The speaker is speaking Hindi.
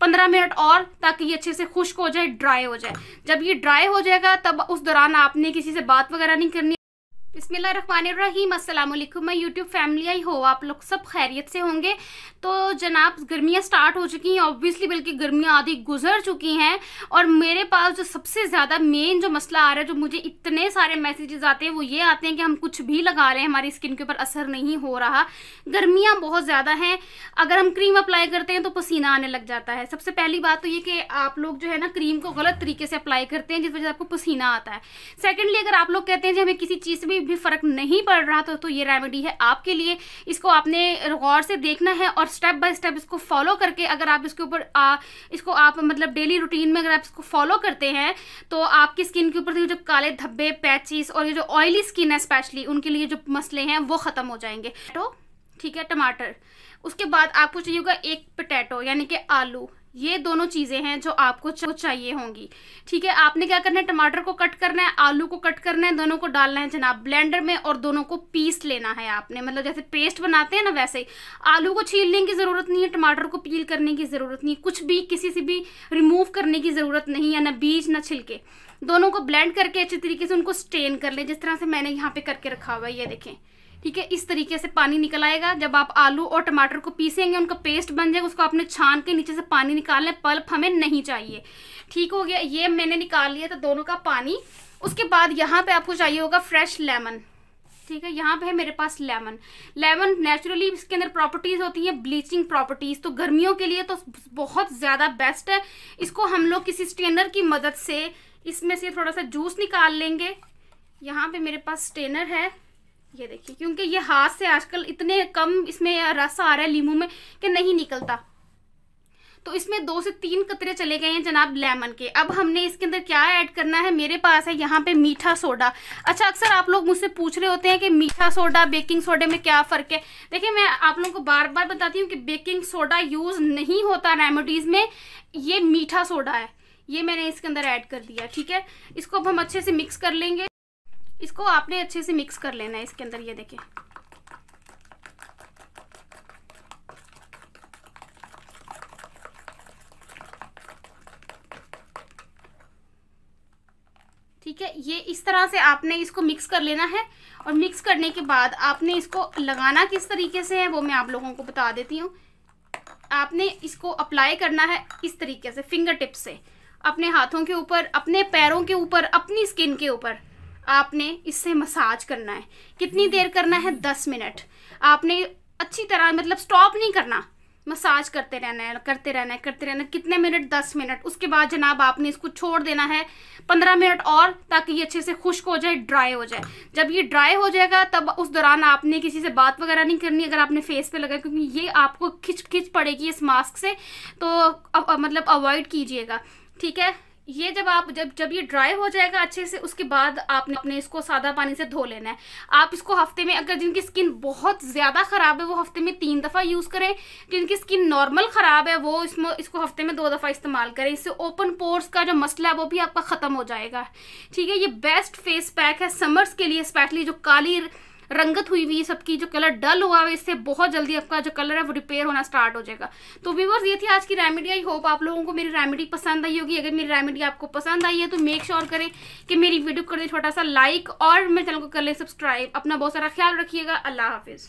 पंद्रह मिनट और ताकि ये अच्छे से खुश्क हो जाए ड्राई हो जाए जब ये ड्राई हो जाएगा तब उस दौरान आपने किसी से बात वगैरह नहीं करनी बिसमीम अल्लाम मैं यूट्यूब फैमिली आई हो आप लोग सब खैरियत से होंगे तो जनाब गर्मियाँ स्टार्ट हो चुकी हैं ऑब्वियसली बल्कि गर्मियाँ आधी गुजर चुकी हैं और मेरे पास जो सबसे ज़्यादा मेन जो मसला आ रहा है जो मुझे इतने सारे मैसेजेस आते हैं वो ये आते हैं कि हम कुछ भी लगा रहे हैं हमारी स्किन के ऊपर असर नहीं हो रहा गर्मियाँ बहुत ज़्यादा हैं अगर हम क्रीम अप्लाई करते हैं तो पसीना आने लग जाता है सबसे पहली बात तो ये कि आप लोग जो है ना क्रीम को गलत तरीके से अप्लाई करते हैं जिस वजह से आपको पसीना आता है सेकेंडली अगर आप लोग कहते हैं जी हमें किसी चीज़ से भी भी फ़र्क नहीं पड़ रहा था तो ये रेमेडी है आपके लिए इसको आपने गौर से देखना है और स्टेप बाय स्टेप इसको फॉलो करके अगर आप इसके ऊपर इसको आप मतलब डेली रूटीन में अगर आप इसको फॉलो करते हैं तो आपकी स्किन के ऊपर जो काले धब्बे पैचिस और ये जो ऑयली स्किन है स्पेशली उनके लिए जो मसले हैं वो ख़त्म हो जाएंगे तो ठीक है टमाटर उसके बाद आपको चाहिए होगा एक पटेटो यानी कि आलू ये दोनों चीज़ें हैं जो आपको चाहिए होंगी ठीक है आपने क्या करना है टमाटर को कट करना है आलू को कट करना है दोनों को डालना है जनाब ब्लेंडर में और दोनों को पीस लेना है आपने मतलब जैसे पेस्ट बनाते हैं ना वैसे ही आलू को छीलने की ज़रूरत नहीं है टमाटर को पील करने की ज़रूरत नहीं कुछ भी किसी से भी रिमूव करने की ज़रूरत नहीं है ना बीज ना छिलके दोनों को ब्लेंड करके अच्छे तरीके से उनको स्टेन कर लें जिस तरह से मैंने यहाँ पे करके रखा हुआ है ये देखें ठीक है इस तरीके से पानी निकल आएगा जब आप आलू और टमाटर को पीसेंगे उनका पेस्ट बन जाएगा उसको आपने छान के नीचे से पानी निकाल लें पल्प हमें नहीं चाहिए ठीक हो गया ये मैंने निकाल लिया था दोनों का पानी उसके बाद यहाँ पे आपको चाहिए होगा फ्रेश लेमन ठीक है यहाँ पे है मेरे पास लेमन लेमन नेचुरली इसके अंदर प्रॉपर्टीज़ होती हैं ब्लीचिंग प्रॉपर्टीज़ तो गर्मियों के लिए तो बहुत ज़्यादा बेस्ट है इसको हम लोग किसी स्टेनर की मदद से इसमें से थोड़ा सा जूस निकाल लेंगे यहाँ पे मेरे पास स्टेनर है ये देखिए क्योंकि ये हाथ से आजकल इतने कम इसमें रस आ रहा है लीमू में कि नहीं निकलता तो इसमें दो से तीन कतरे चले गए हैं जनाब लेमन के अब हमने इसके अंदर क्या ऐड करना है मेरे पास है यहाँ पे मीठा सोडा अच्छा अक्सर आप लोग मुझसे पूछ रहे होते हैं कि मीठा सोडा बेकिंग सोडा में क्या फ़र्क है देखिए मैं आप लोगों को बार बार बताती हूँ कि बेकिंग सोडा यूज़ नहीं होता रेमेडीज़ में ये मीठा सोडा है ये मैंने इसके अंदर ऐड कर दिया ठीक है इसको अब हम अच्छे से मिक्स कर लेंगे इसको आपने अच्छे से मिक्स कर लेना है इसके अंदर ये देखें ठीक है ये इस तरह से आपने इसको मिक्स कर लेना है और मिक्स करने के बाद आपने इसको लगाना किस तरीके से है वो मैं आप लोगों को बता देती हूँ आपने इसको अप्लाई करना है इस तरीके से फिंगर टिप से अपने हाथों के ऊपर अपने पैरों के ऊपर अपनी स्किन के ऊपर आपने इससे मसाज करना है कितनी देर करना है दस मिनट आपने अच्छी तरह मतलब स्टॉप नहीं करना मसाज करते रहना है करते रहना है करते रहना है कितने मिनट दस मिनट उसके बाद जनाब आपने इसको छोड़ देना है पंद्रह मिनट और ताकि ये अच्छे से खुश्क हो जाए ड्राई हो जाए जब ये ड्राई हो जाएगा तब उस दौरान आपने किसी से बात वगैरह नहीं करनी अगर आपने फेस पे लगाया क्योंकि ये आपको खिंच खिंच पड़ेगी इस मास्क से तो अ, अ, मतलब अवॉइड कीजिएगा ठीक है ये जब आप जब जब ये ड्राई हो जाएगा अच्छे से उसके बाद आपने अपने इसको सादा पानी से धो लेना है आप इसको हफ्ते में अगर जिनकी स्किन बहुत ज़्यादा ख़राब है वो हफ्ते में तीन दफ़ा यूज़ करें जिनकी स्किन नॉर्मल ख़राब है वो इसमें इसको हफ्ते में दो दफ़ा इस्तेमाल करें इससे ओपन पोर्स का जो मसला है वो भी आपका ख़त्म हो जाएगा ठीक है ये बेस्ट फेस पैक है समर्स के लिए स्पेशली जो काली रंगत हुई हुई सबकी जो कलर डल हुआ है इससे बहुत जल्दी आपका जो कलर है वो रिपेयर होना स्टार्ट हो जाएगा तो व्यूवर्स ये थी आज की रेमेडी आई होप आप लोगों को मेरी रेमेडी पसंद आई होगी अगर मेरी रेमेडी आपको पसंद आई है तो मेक श्योर sure करें कि मेरी वीडियो कर दे छोटा सा लाइक और मेरे चैनल को कर लें सब्सक्राइब अपना बहुत सारा ख्याल रखिएगा अल्लाह हाफिज़